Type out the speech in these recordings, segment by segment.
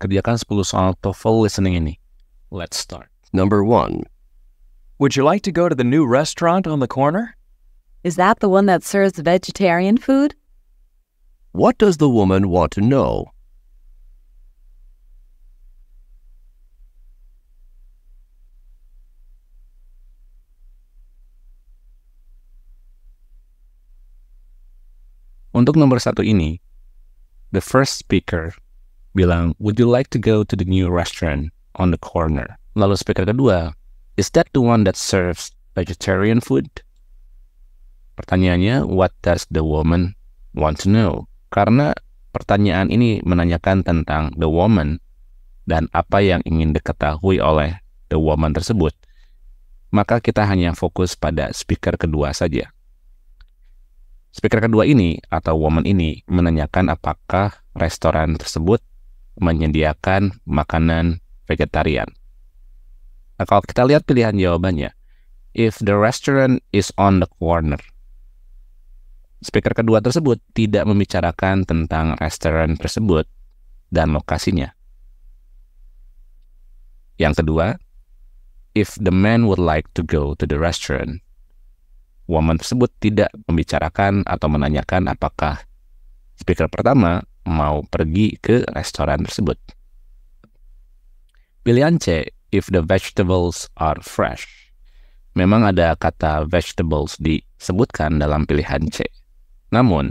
kerjakan 10 soal TOEFL listening ini. Let's start. Number one. Would you like to go to the new restaurant on the corner? Is that the one that serves vegetarian food? What does the woman want to know? Untuk nomor satu ini, the first speaker bilang, would you like to go to the new restaurant on the corner? Lalu speaker kedua, is that the one that serves vegetarian food? Pertanyaannya, what does the woman want to know? Karena pertanyaan ini menanyakan tentang the woman dan apa yang ingin diketahui oleh the woman tersebut. Maka kita hanya fokus pada speaker kedua saja. Speaker kedua ini atau woman ini menanyakan apakah restoran tersebut menyediakan makanan vegetarian. Nah, kalau kita lihat pilihan jawabannya, if the restaurant is on the corner. Speaker kedua tersebut tidak membicarakan tentang restoran tersebut dan lokasinya. Yang kedua, if the man would like to go to the restaurant. Woman tersebut tidak membicarakan atau menanyakan apakah speaker pertama mau pergi ke restoran tersebut. Pilihan C, if the vegetables are fresh. Memang ada kata vegetables disebutkan dalam pilihan C. Namun,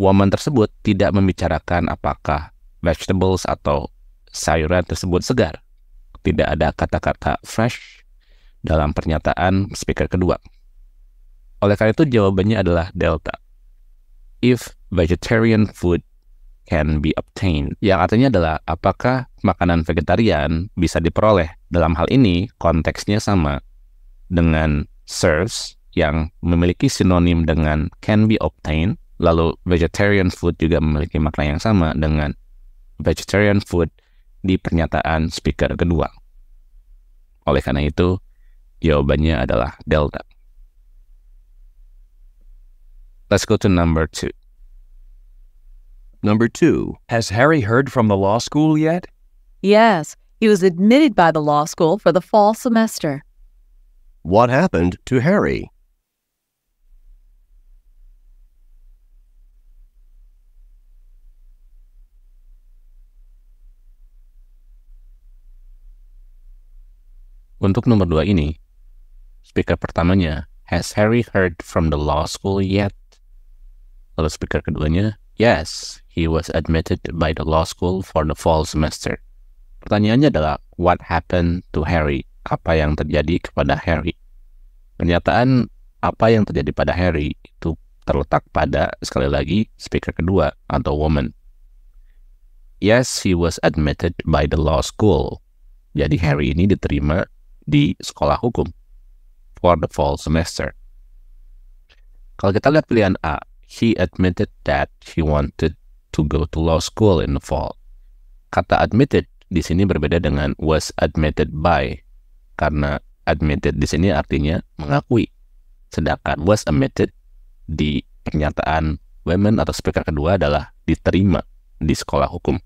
woman tersebut tidak membicarakan apakah vegetables atau sayuran tersebut segar. Tidak ada kata-kata fresh dalam pernyataan speaker kedua. Oleh karena itu jawabannya adalah delta. If vegetarian food can be obtained. Yang artinya adalah apakah makanan vegetarian bisa diperoleh. Dalam hal ini konteksnya sama dengan serves yang memiliki sinonim dengan can be obtained. Lalu vegetarian food juga memiliki makna yang sama dengan vegetarian food di pernyataan speaker kedua. Oleh karena itu, jawabannya adalah delta. Let's go to number two. Number two, has Harry heard from the law school yet? Yes, he was admitted by the law school for the fall semester. What happened to Harry? Untuk nomor dua ini, speaker pertamanya, has Harry heard from the law school yet? Lalu speaker keduanya, Yes, he was admitted by the law school for the fall semester. Pertanyaannya adalah, what happened to Harry? Apa yang terjadi kepada Harry? Pernyataan apa yang terjadi pada Harry itu terletak pada, sekali lagi, speaker kedua atau woman. Yes, he was admitted by the law school. Jadi Harry ini diterima di sekolah hukum for the fall semester. Kalau kita lihat pilihan A, she admitted that he wanted to go to law school in the fall. Kata admitted di sini berbeda dengan was admitted by karena admitted di sini artinya mengakui. Sedangkan was admitted di pernyataan women atau speaker kedua adalah diterima di sekolah hukum.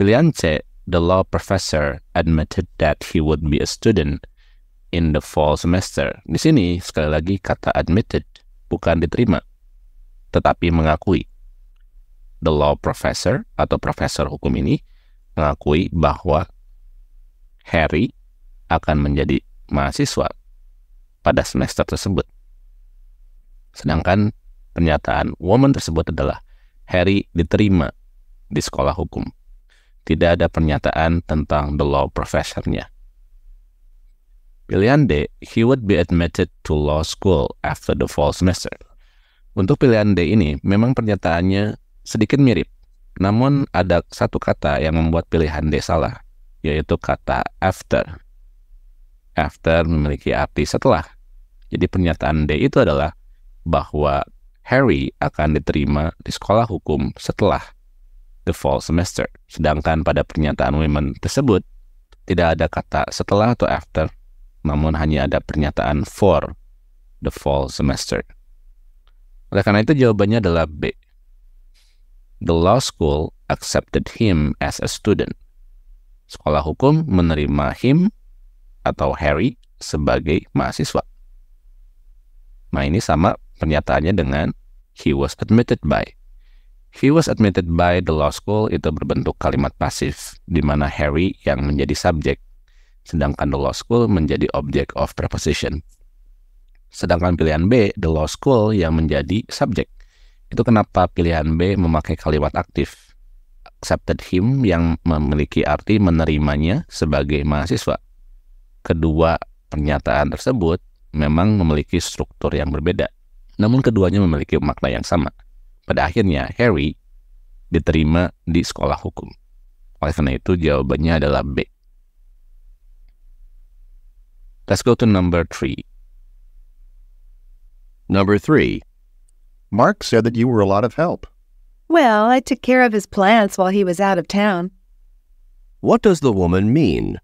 Pilihan C, the law professor admitted that he would be a student in the fall semester. Di sini sekali lagi kata admitted bukan diterima, tetapi mengakui. The law professor atau profesor hukum ini mengakui bahwa Harry akan menjadi mahasiswa pada semester tersebut. Sedangkan pernyataan woman tersebut adalah Harry diterima di sekolah hukum. Tidak ada pernyataan tentang the law professornya. Pilihan D, he would be admitted to law school after the fall semester. Untuk pilihan D ini, memang pernyataannya sedikit mirip. Namun ada satu kata yang membuat pilihan D salah, yaitu kata after. After memiliki arti setelah. Jadi pernyataan D itu adalah bahwa Harry akan diterima di sekolah hukum setelah the fall semester. Sedangkan pada pernyataan women tersebut, tidak ada kata setelah atau after, namun hanya ada pernyataan for the fall semester. Oleh karena itu jawabannya adalah B. The law school accepted him as a student. Sekolah hukum menerima him atau Harry sebagai mahasiswa. Nah ini sama pernyataannya dengan he was admitted by. He was admitted by the law school itu berbentuk kalimat pasif, di mana Harry yang menjadi subjek sedangkan the law school menjadi object of preposition. Sedangkan pilihan B, the law school yang menjadi subjek. Itu kenapa pilihan B memakai kalimat aktif. Accepted him yang memiliki arti menerimanya sebagai mahasiswa. Kedua pernyataan tersebut memang memiliki struktur yang berbeda. Namun keduanya memiliki makna yang sama. Pada akhirnya, Harry diterima di sekolah hukum. Oleh karena itu, jawabannya adalah B. Let's go to number three. Number three. Mark said that you were a lot of help. Well, I took care of his plants while he was out of town. What does the woman mean?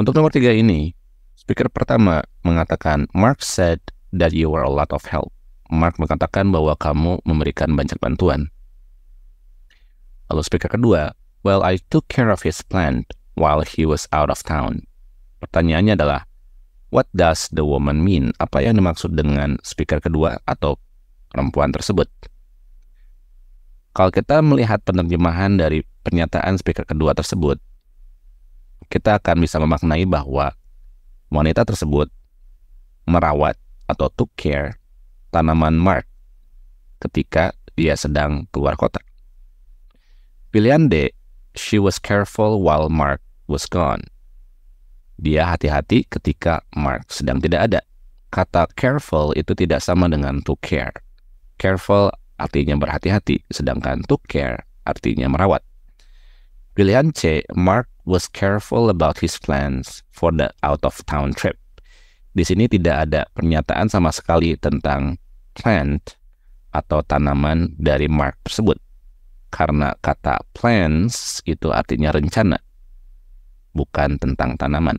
Untuk nomor tiga ini, speaker pertama mengatakan Mark said that you were a lot of help. Mark mengatakan bahwa kamu memberikan banyak bantuan. Lalu speaker kedua, well I took care of his plant while he was out of town. Pertanyaannya adalah, what does the woman mean? Apa yang dimaksud dengan speaker kedua atau perempuan tersebut? Kalau kita melihat penerjemahan dari pernyataan speaker kedua tersebut, kita akan bisa memaknai bahwa wanita tersebut merawat atau took care tanaman Mark ketika dia sedang keluar kota. Pilihan D, she was careful while Mark was gone. Dia hati-hati ketika Mark sedang tidak ada. Kata careful itu tidak sama dengan took care. Careful artinya berhati-hati, sedangkan took care artinya merawat. Pilihan C, Mark was careful about his plans for the out-of-town trip. Di sini tidak ada pernyataan sama sekali tentang plant atau tanaman dari Mark tersebut. Karena kata plans itu artinya rencana, bukan tentang tanaman.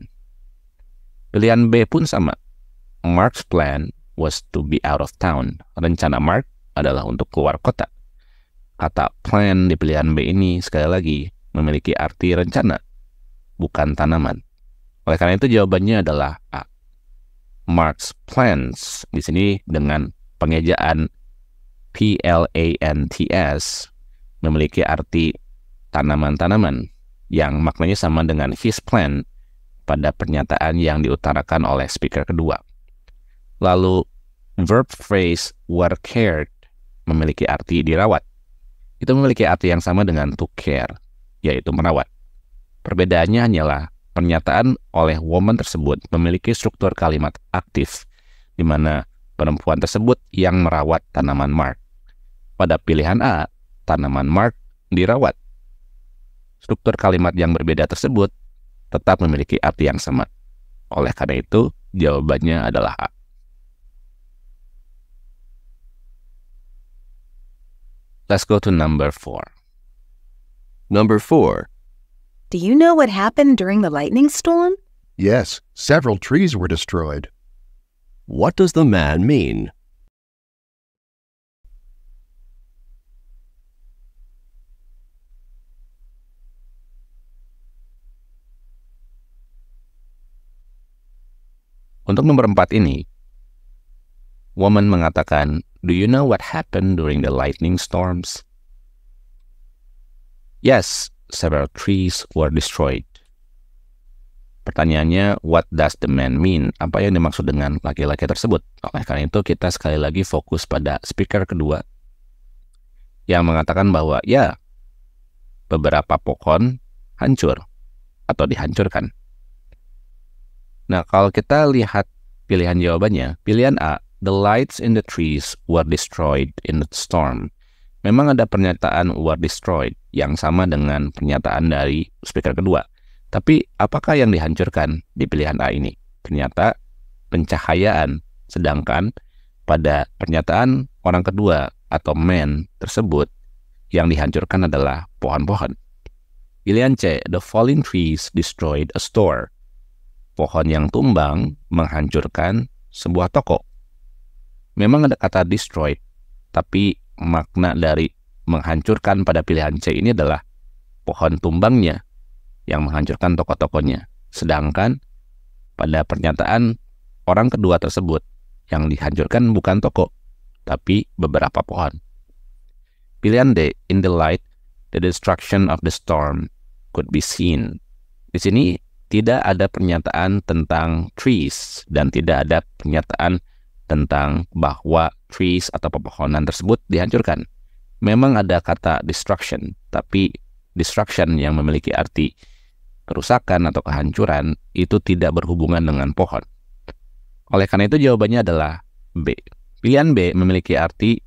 Pilihan B pun sama. Mark's plan was to be out of town. Rencana Mark adalah untuk keluar kota. Kata plan di pilihan B ini sekali lagi memiliki arti rencana, bukan tanaman. Oleh karena itu jawabannya adalah A. Mark's Plans di sini dengan pengejaan P L A N T S memiliki arti tanaman-tanaman yang maknanya sama dengan his plan pada pernyataan yang diutarakan oleh speaker kedua. Lalu verb phrase were cared memiliki arti dirawat. Itu memiliki arti yang sama dengan to care, yaitu merawat. Perbedaannya hanyalah Pernyataan oleh woman tersebut memiliki struktur kalimat aktif, di mana perempuan tersebut yang merawat tanaman Mark. Pada pilihan A, tanaman Mark dirawat. Struktur kalimat yang berbeda tersebut tetap memiliki arti yang sama. Oleh karena itu, jawabannya adalah A. Let's go to number four. Number four, Do you know what happened during the lightning storm? Yes, several trees were destroyed. What does the man mean? Untuk nomor empat ini, woman mengatakan, Do you know what happened during the lightning storms? Yes, several trees were destroyed. Pertanyaannya, what does the man mean? Apa yang dimaksud dengan laki-laki tersebut? Oleh karena itu, kita sekali lagi fokus pada speaker kedua yang mengatakan bahwa ya, beberapa pohon hancur atau dihancurkan. Nah, kalau kita lihat pilihan jawabannya, pilihan A, the lights in the trees were destroyed in the storm. Memang ada pernyataan were destroyed yang sama dengan pernyataan dari speaker kedua. Tapi apakah yang dihancurkan di pilihan A ini? Ternyata pencahayaan. Sedangkan pada pernyataan orang kedua atau man tersebut yang dihancurkan adalah pohon-pohon. Pilihan C, the falling trees destroyed a store. Pohon yang tumbang menghancurkan sebuah toko. Memang ada kata destroyed, tapi makna dari menghancurkan pada pilihan C ini adalah pohon tumbangnya yang menghancurkan tokoh-tokohnya. Sedangkan pada pernyataan orang kedua tersebut yang dihancurkan bukan toko, tapi beberapa pohon. Pilihan D, in the light, the destruction of the storm could be seen. Di sini tidak ada pernyataan tentang trees dan tidak ada pernyataan tentang bahwa trees atau pepohonan tersebut dihancurkan. Memang ada kata destruction, tapi destruction yang memiliki arti kerusakan atau kehancuran itu tidak berhubungan dengan pohon. Oleh karena itu jawabannya adalah B. Pilihan B memiliki arti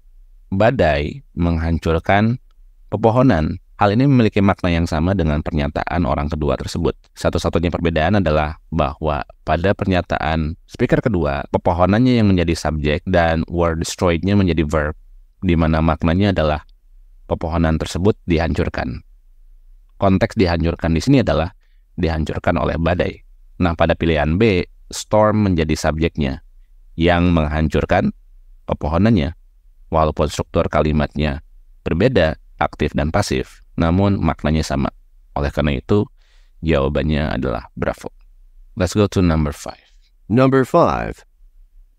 badai menghancurkan pepohonan Hal ini memiliki makna yang sama dengan pernyataan orang kedua tersebut. Satu-satunya perbedaan adalah bahwa pada pernyataan speaker kedua, pepohonannya yang menjadi subjek dan word destroyed-nya menjadi verb, di mana maknanya adalah pepohonan tersebut dihancurkan. Konteks dihancurkan di sini adalah dihancurkan oleh badai. Nah, pada pilihan B, storm menjadi subjeknya yang menghancurkan pepohonannya. Walaupun struktur kalimatnya berbeda, aktif dan pasif namun maknanya sama. Oleh karena itu, jawabannya adalah bravo. Let's go to number five. Number five.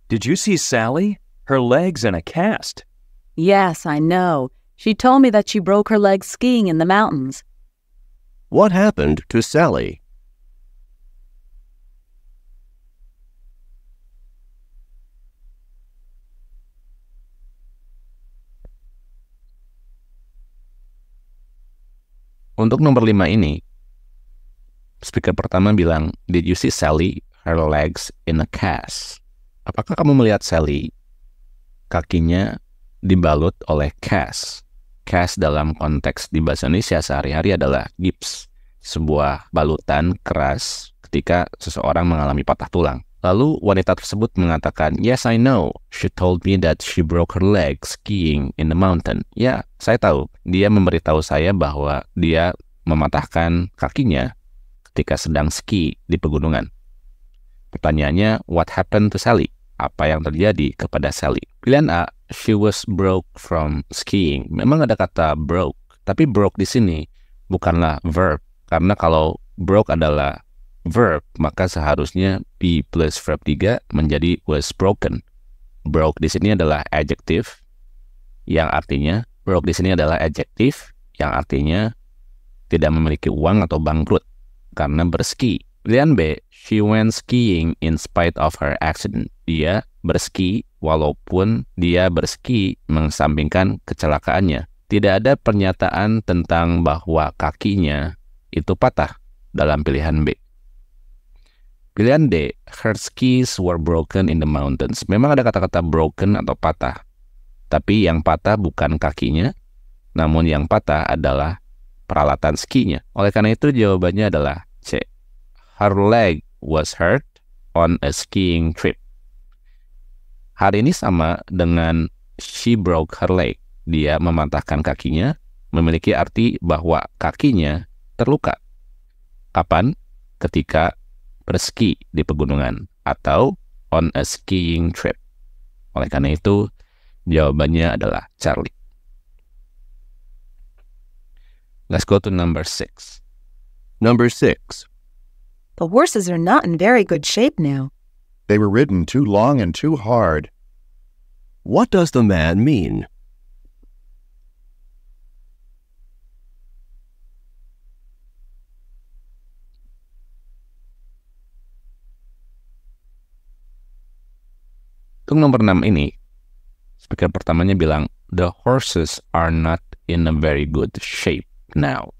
Did you see Sally? Her leg's in a cast. Yes, I know. She told me that she broke her leg skiing in the mountains. What happened to Sally? Untuk nomor lima ini, speaker pertama bilang, Did you see Sally? Her legs in a cast. Apakah kamu melihat Sally? Kakinya dibalut oleh cast. Cast dalam konteks di bahasa Indonesia sehari-hari adalah gips. Sebuah balutan keras ketika seseorang mengalami patah tulang. Lalu wanita tersebut mengatakan, Yes, I know. She told me that she broke her leg skiing in the mountain. Ya, saya tahu. Dia memberitahu saya bahwa dia mematahkan kakinya ketika sedang ski di pegunungan. Pertanyaannya, what happened to Sally? Apa yang terjadi kepada Sally? Pilihan A, she was broke from skiing. Memang ada kata broke, tapi broke di sini bukanlah verb. Karena kalau broke adalah verb, maka seharusnya be plus verb 3 menjadi was broken. Broke di sini adalah adjective yang artinya broke di sini adalah adjective yang artinya tidak memiliki uang atau bangkrut karena berski. Pilihan B, she went skiing in spite of her accident. Dia berski walaupun dia berski mengesampingkan kecelakaannya. Tidak ada pernyataan tentang bahwa kakinya itu patah dalam pilihan B. Pilihan D, her skis were broken in the mountains. Memang ada kata-kata broken atau patah. Tapi yang patah bukan kakinya, namun yang patah adalah peralatan skinya. Oleh karena itu jawabannya adalah C. Her leg was hurt on a skiing trip. Hari ini sama dengan she broke her leg. Dia mematahkan kakinya, memiliki arti bahwa kakinya terluka. Kapan? Ketika berski di pegunungan atau on a skiing trip. Oleh karena itu, jawabannya adalah Charlie. Let's go to number six. Number six. The horses are not in very good shape now. They were ridden too long and too hard. What does the man mean? Tung nomor 6 ini, speaker pertamanya bilang, the horses are not in a very good shape now.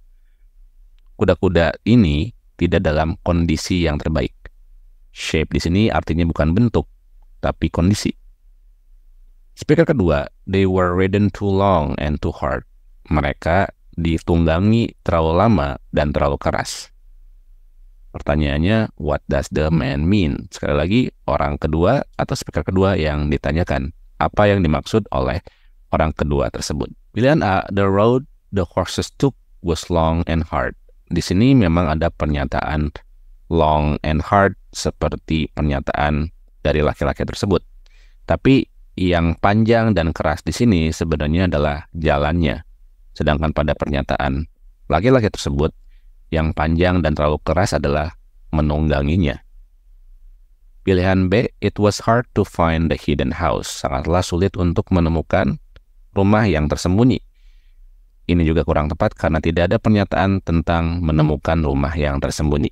Kuda-kuda ini tidak dalam kondisi yang terbaik. Shape di sini artinya bukan bentuk, tapi kondisi. Speaker kedua, they were ridden too long and too hard. Mereka ditunggangi terlalu lama dan terlalu keras. Pertanyaannya, what does the man mean? Sekali lagi, orang kedua atau speaker kedua yang ditanyakan. Apa yang dimaksud oleh orang kedua tersebut? Pilihan A, the road the horses took was long and hard. Di sini memang ada pernyataan long and hard seperti pernyataan dari laki-laki tersebut. Tapi yang panjang dan keras di sini sebenarnya adalah jalannya. Sedangkan pada pernyataan laki-laki tersebut yang panjang dan terlalu keras adalah menungganginya. Pilihan B, it was hard to find the hidden house. Sangatlah sulit untuk menemukan rumah yang tersembunyi. Ini juga kurang tepat karena tidak ada pernyataan tentang menemukan rumah yang tersembunyi.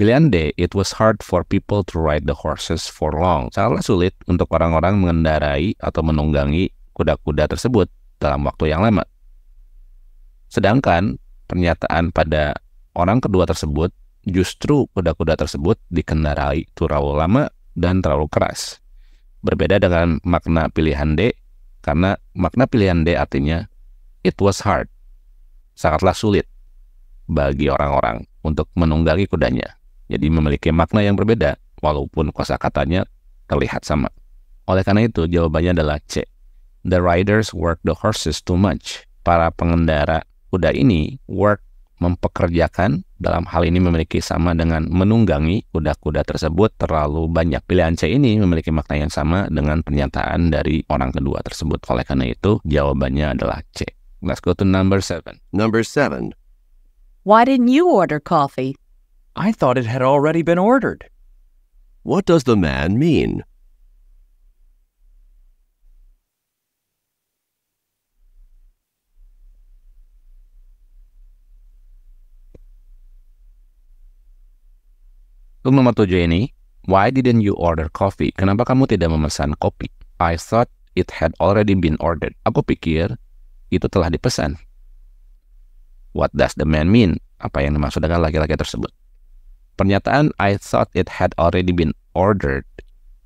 Pilihan D, it was hard for people to ride the horses for long. Sangatlah sulit untuk orang-orang mengendarai atau menunggangi kuda-kuda tersebut dalam waktu yang lama. Sedangkan pernyataan pada orang kedua tersebut, justru kuda-kuda tersebut dikendarai terlalu lama dan terlalu keras. Berbeda dengan makna pilihan D, karena makna pilihan D artinya it was hard, sangatlah sulit bagi orang-orang untuk menunggangi kudanya. Jadi memiliki makna yang berbeda, walaupun kosa katanya terlihat sama. Oleh karena itu, jawabannya adalah C. The riders work the horses too much. Para pengendara kuda ini, work mempekerjakan dalam hal ini memiliki sama dengan menunggangi kuda-kuda tersebut terlalu banyak. Pilihan C ini memiliki makna yang sama dengan pernyataan dari orang kedua tersebut. Oleh karena itu, jawabannya adalah C. Let's go to number seven. Number seven. Why didn't you order coffee? I thought it had already been ordered. What does the man mean? Untuk nomor tujuh ini, why didn't you order coffee? Kenapa kamu tidak memesan kopi? I thought it had already been ordered. Aku pikir itu telah dipesan. What does the man mean? Apa yang dimaksud dengan laki-laki tersebut? Pernyataan I thought it had already been ordered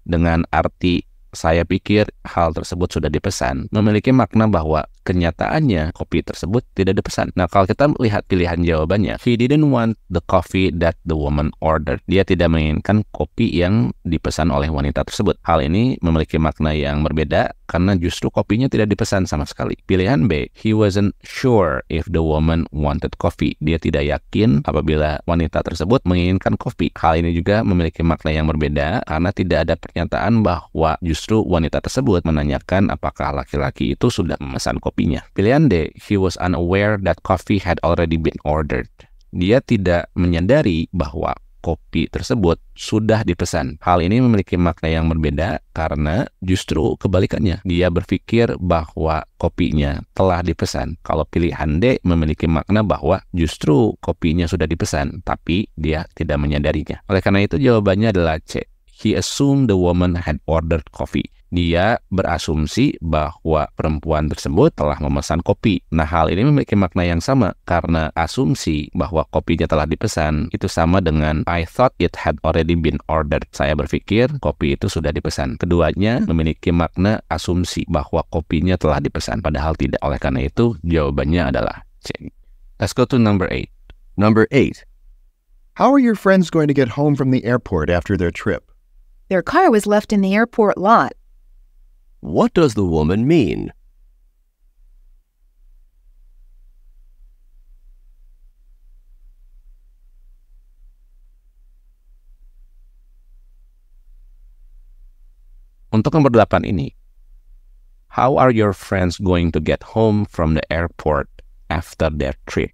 dengan arti saya pikir hal tersebut sudah dipesan memiliki makna bahwa kenyataannya kopi tersebut tidak dipesan. Nah, kalau kita lihat pilihan jawabannya, he didn't want the coffee that the woman ordered. Dia tidak menginginkan kopi yang dipesan oleh wanita tersebut. Hal ini memiliki makna yang berbeda karena justru kopinya tidak dipesan sama sekali. Pilihan B, he wasn't sure if the woman wanted coffee. Dia tidak yakin apabila wanita tersebut menginginkan kopi. Hal ini juga memiliki makna yang berbeda karena tidak ada pernyataan bahwa justru wanita tersebut menanyakan apakah laki-laki itu sudah memesan kopi kopinya. Pilihan D, he was unaware that coffee had already been ordered. Dia tidak menyadari bahwa kopi tersebut sudah dipesan. Hal ini memiliki makna yang berbeda karena justru kebalikannya. Dia berpikir bahwa kopinya telah dipesan. Kalau pilihan D memiliki makna bahwa justru kopinya sudah dipesan, tapi dia tidak menyadarinya. Oleh karena itu jawabannya adalah C. He assumed the woman had ordered coffee dia berasumsi bahwa perempuan tersebut telah memesan kopi. Nah, hal ini memiliki makna yang sama karena asumsi bahwa kopinya telah dipesan itu sama dengan I thought it had already been ordered. Saya berpikir kopi itu sudah dipesan. Keduanya memiliki makna asumsi bahwa kopinya telah dipesan, padahal tidak. Oleh karena itu, jawabannya adalah C. Let's go to number 8. Number 8. How are your friends going to get home from the airport after their trip? Their car was left in the airport lot. What does the woman mean? Untuk nomor delapan ini, how are your friends going to get home from the airport after their trip?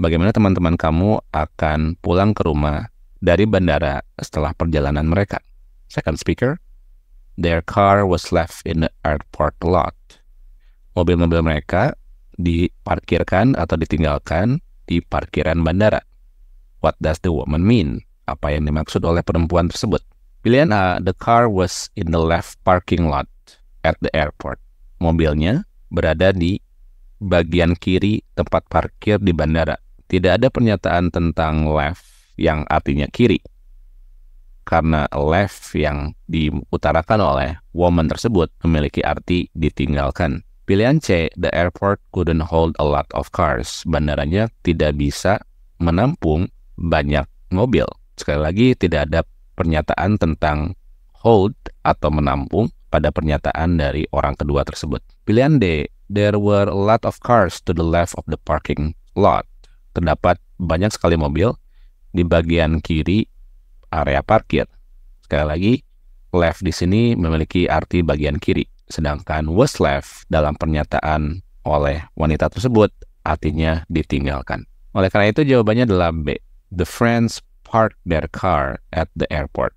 Bagaimana teman-teman kamu akan pulang ke rumah dari bandara setelah perjalanan mereka? Second speaker, Their car was left in the airport lot. Mobil-mobil mereka diparkirkan atau ditinggalkan di parkiran bandara. What does the woman mean? Apa yang dimaksud oleh perempuan tersebut? Pilihan A, the car was in the left parking lot at the airport. Mobilnya berada di bagian kiri tempat parkir di bandara. Tidak ada pernyataan tentang left yang artinya kiri karena left yang diutarakan oleh woman tersebut memiliki arti ditinggalkan. Pilihan C, the airport couldn't hold a lot of cars. Bandaranya tidak bisa menampung banyak mobil. Sekali lagi, tidak ada pernyataan tentang hold atau menampung pada pernyataan dari orang kedua tersebut. Pilihan D, there were a lot of cars to the left of the parking lot. Terdapat banyak sekali mobil di bagian kiri area parkir. Sekali lagi, left di sini memiliki arti bagian kiri, sedangkan was left dalam pernyataan oleh wanita tersebut artinya ditinggalkan. Oleh karena itu jawabannya adalah B. The friends park their car at the airport.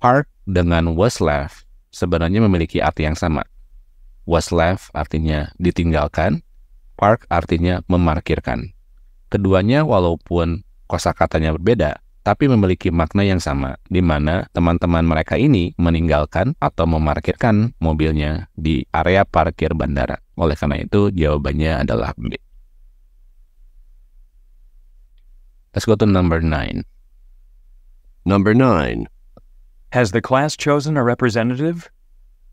Park dengan was left sebenarnya memiliki arti yang sama. Was left artinya ditinggalkan, park artinya memarkirkan. Keduanya walaupun kosakatanya berbeda, tapi memiliki makna yang sama, di mana teman-teman mereka ini meninggalkan atau memarkirkan mobilnya di area parkir bandara. Oleh karena itu, jawabannya adalah B. Let's go to number nine. Number nine. Has the class chosen a representative?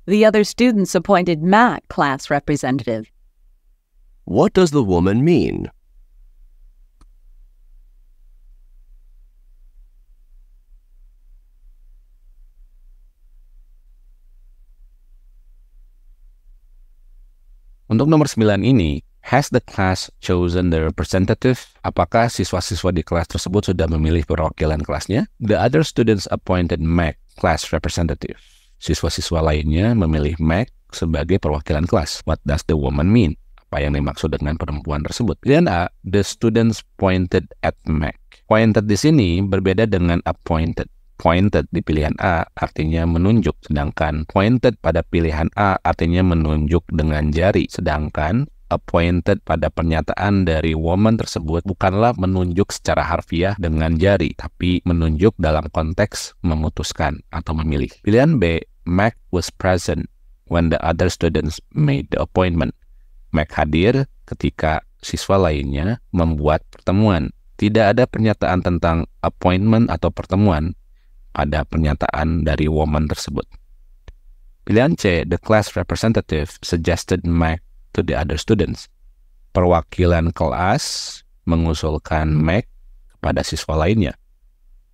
The other students appointed Matt class representative. What does the woman mean? Untuk nomor 9 ini, has the class chosen the representative? Apakah siswa-siswa di kelas tersebut sudah memilih perwakilan kelasnya? The other students appointed Mac class representative. Siswa-siswa lainnya memilih Mac sebagai perwakilan kelas. What does the woman mean? Apa yang dimaksud dengan perempuan tersebut? Dan A, uh, the students pointed at Mac. Pointed di sini berbeda dengan appointed pointed di pilihan A artinya menunjuk, sedangkan pointed pada pilihan A artinya menunjuk dengan jari, sedangkan appointed pada pernyataan dari woman tersebut bukanlah menunjuk secara harfiah dengan jari, tapi menunjuk dalam konteks memutuskan atau memilih. Pilihan B, Mac was present when the other students made the appointment. Mac hadir ketika siswa lainnya membuat pertemuan. Tidak ada pernyataan tentang appointment atau pertemuan, ada pernyataan dari Woman tersebut. Pilihan C, the class representative suggested Mac to the other students. Perwakilan kelas mengusulkan Mac kepada siswa lainnya.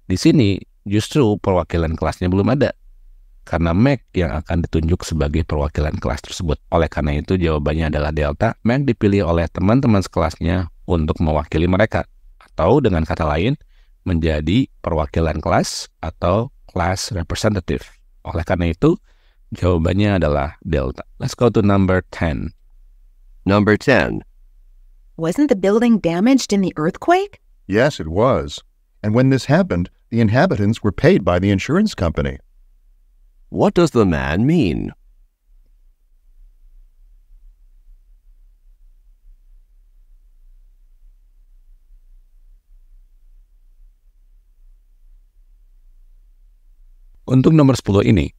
Di sini justru perwakilan kelasnya belum ada karena Mac yang akan ditunjuk sebagai perwakilan kelas tersebut. Oleh karena itu, jawabannya adalah Delta. Mac dipilih oleh teman-teman sekelasnya untuk mewakili mereka. Atau dengan kata lain, menjadi perwakilan kelas atau kelas representative. Oleh karena itu, jawabannya adalah delta. Let's go to number 10. Number 10. Wasn't the building damaged in the earthquake? Yes, it was. And when this happened, the inhabitants were paid by the insurance company. What does the man mean? Untuk nomor 10 ini,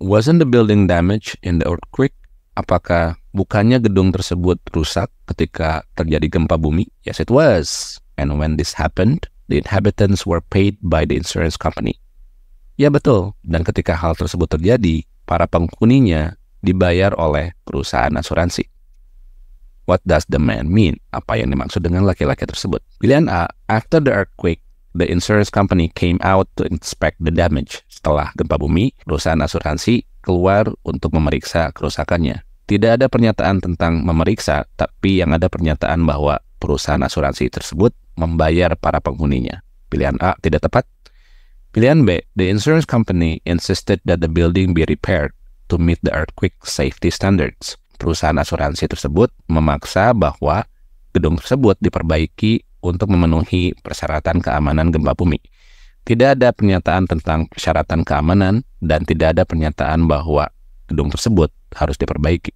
wasn't the building damaged in the earthquake? Apakah bukannya gedung tersebut rusak ketika terjadi gempa bumi? Yes, it was. And when this happened, the inhabitants were paid by the insurance company. Ya betul, dan ketika hal tersebut terjadi, para penghuninya dibayar oleh perusahaan asuransi. What does the man mean? Apa yang dimaksud dengan laki-laki tersebut? Pilihan A, after the earthquake, the insurance company came out to inspect the damage setelah gempa bumi, perusahaan asuransi keluar untuk memeriksa kerusakannya. Tidak ada pernyataan tentang memeriksa, tapi yang ada pernyataan bahwa perusahaan asuransi tersebut membayar para penghuninya. Pilihan A tidak tepat. Pilihan B, the insurance company insisted that the building be repaired to meet the earthquake safety standards. Perusahaan asuransi tersebut memaksa bahwa gedung tersebut diperbaiki untuk memenuhi persyaratan keamanan gempa bumi. Tidak ada pernyataan tentang persyaratan keamanan dan tidak ada pernyataan bahwa gedung tersebut harus diperbaiki.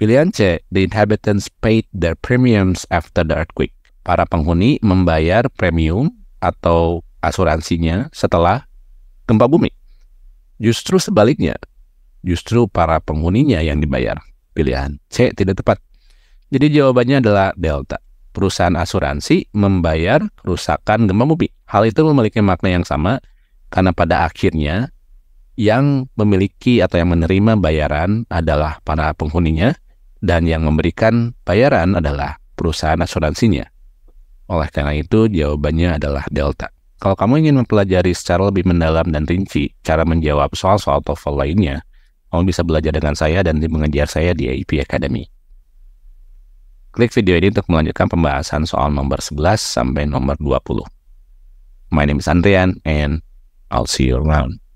Pilihan C, the inhabitants paid their premiums after the earthquake. Para penghuni membayar premium atau asuransinya setelah gempa bumi. Justru sebaliknya, justru para penghuninya yang dibayar. Pilihan C tidak tepat. Jadi jawabannya adalah delta perusahaan asuransi membayar kerusakan gempa bumi. Hal itu memiliki makna yang sama karena pada akhirnya yang memiliki atau yang menerima bayaran adalah para penghuninya dan yang memberikan bayaran adalah perusahaan asuransinya. Oleh karena itu, jawabannya adalah delta. Kalau kamu ingin mempelajari secara lebih mendalam dan rinci cara menjawab soal-soal TOEFL lainnya, kamu bisa belajar dengan saya dan mengajar saya di IP Academy. Klik video ini untuk melanjutkan pembahasan soal nomor 11 sampai nomor 20. My name is Andrian and I'll see you around.